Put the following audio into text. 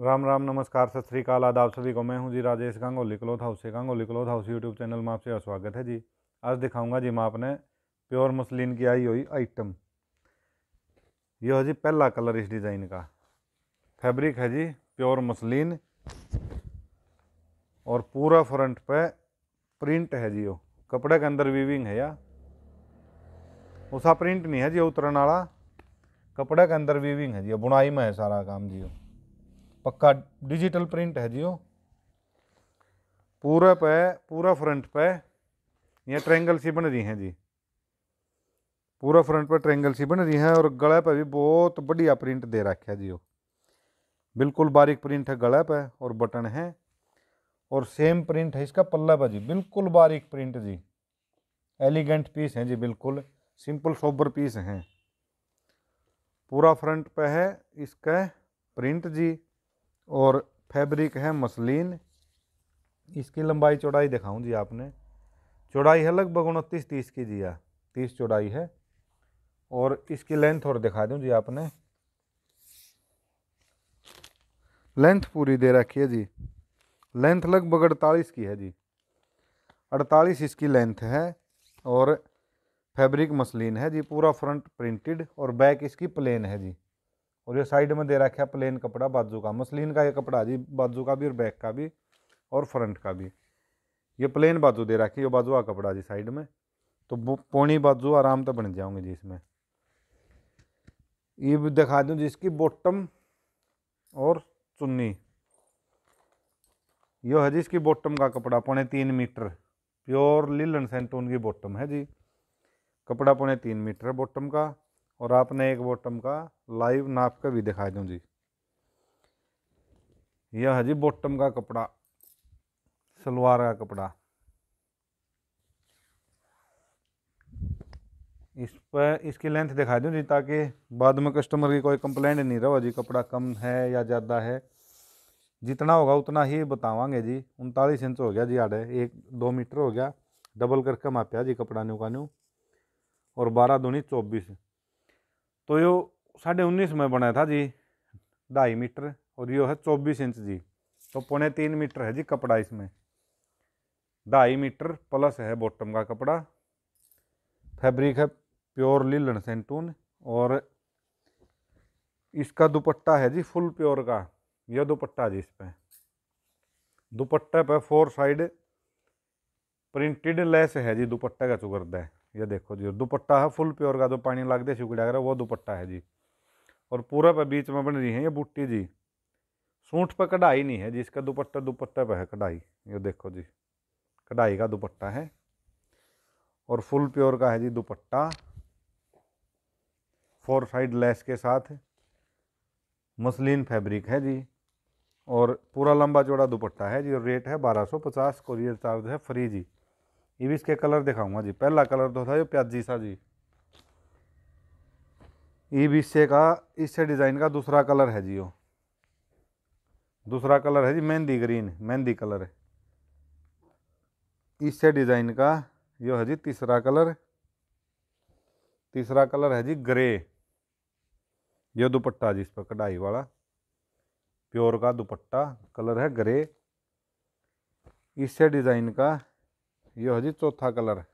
राम राम नमस्कार सत श्रीकाल आदाब सभी को मैं हूं जी राजेश गांगोली क्लोथ हाउस से Gangoli cloth house YouTube channel में आपसे स्वागत है जी आज दिखाऊंगा जी मैं आपने प्योर मसलिन की आई हुई आइटम यह है जी पहला कलर इस डिज़ाइन का फैब्रिक है जी प्योर मसलिन और पूरा फ्रंट पे प्रिंट है जी वो कपड़े के अंदर वीविंग है या उसा प्रिंट नहीं है जी उतरने वाला कपड़े के अंदर वीविंग है जी बुनाई में है सारा काम जी वो पक्का डिजिटल प्रिंट है जी पूरा पे पूरा फ्रंट पे ये ट्रेंगल सी बन रही हैं जी पूरा फ्रंट पर ट्रेंगल सी बन रही हैं और गले पर भी बहुत बढ़िया प्रिंट दे रखा जी बिल्कुल बारीक प्रिंट है गले पर और बटन है और सेम प्रिंट है इसका पल्ला पर जी बिल्कुल बारीक प्रिंट जी एलिगेंट पीस हैं जी बिल्कुल सिंपल सोबर पीस हैं पूरा फ्रंट पे है इसका प्रिंट जी और फैब्रिक है मसलिन इसकी लंबाई चौड़ाई दिखाऊं जी आपने चौड़ाई है लगभग उनतीस तीस की जी या तीस चौड़ाई है और इसकी लेंथ और दिखा दूं जी आपने लेंथ पूरी दे रखी है जी लेंथ लगभग अड़तालीस की है जी अड़तालीस इसकी लेंथ है और फैब्रिक मसलिन है जी पूरा फ्रंट प्रिंटेड और बैक इसकी प्लेन है जी और ये साइड में दे रखा है प्लेन कपड़ा बाजू का मसलिन का ये कपड़ा जी बाजू का भी और बैक का भी और फ्रंट का भी ये प्लेन बाजू दे रखी है बाजू का कपड़ा जी साइड में तो पौनी बाजू आराम से बन जाओगे जी इसमें ये भी दिखा दूँ जिसकी बॉटम और चुन्नी यो है जी इसकी बॉटम का कपड़ा पौने तीन मीटर प्योर लीलन सेंटून की बॉटम है जी कपड़ा पौने तीन मीटर है बॉटम का और आपने एक बॉटम का लाइव नाप का भी दिखा दूँ जी यह है जी बॉटम का कपड़ा सलवार का कपड़ा इस पर इसकी लेंथ दिखा दूँ जी ताकि बाद में कस्टमर की कोई कंप्लेंट नहीं रहो जी कपड़ा कम है या ज़्यादा है जितना होगा उतना ही बतावांगे जी उनतालीस इंच हो गया जी आड़े एक दो मीटर हो गया डबल करके मापिया जी कपड़ा न्यू का न्यू और बारह दूनी चौबीस तो यो साढ़े उन्नीस में बना था जी ढाई मीटर और यो है चौबीस इंच जी तो पौने तीन मीटर है जी कपड़ा इसमें ढाई मीटर प्लस है बॉटम का कपड़ा फैब्रिक है प्योर लीलन सेंटून और इसका दुपट्टा है जी फुल प्योर का यह दुपट्टा जी इस पर दुपट्टे पर फोर साइड प्रिंटेड लेस है जी दुपट्टे का चुगरदा है ये देखो जी दुपट्टा है फुल प्योर का जो पानी लाग दे सिकुड़ा कर वो दुपट्टा है जी और पूरा पे बीच में बन रही है ये बूटी जी सूंठ पर कढ़ाई नहीं है जी इसका दुपट्टा दुपट्टे पर है कढ़ाई ये देखो जी कढ़ाई का दुपट्टा है और फुल प्योर का है जी दुपट्टा फोर साइड लेस के साथ मसलिन फैब्रिक है जी और पूरा लंबा चौड़ा दुपट्टा है जी और रेट है बारह सौ पचास कोरियर चार्ज है फ्री जी ये भी इसके कलर दिखाऊंगा जी पहला कलर तो था जो प्याजी सा जी ये भी इससे का इससे डिज़ाइन का दूसरा कलर है जी वो दूसरा कलर है जी मेहंदी ग्रीन मेहंदी कलर है इससे डिज़ाइन का यो है जी तीसरा कलर तीसरा कलर है जी ग्रे ये दुपट्टा जी इस पर कढ़ाई वाला प्योर का दुपट्टा कलर है ग्रे इससे डिज़ाइन का ये हजी चौथा कलर है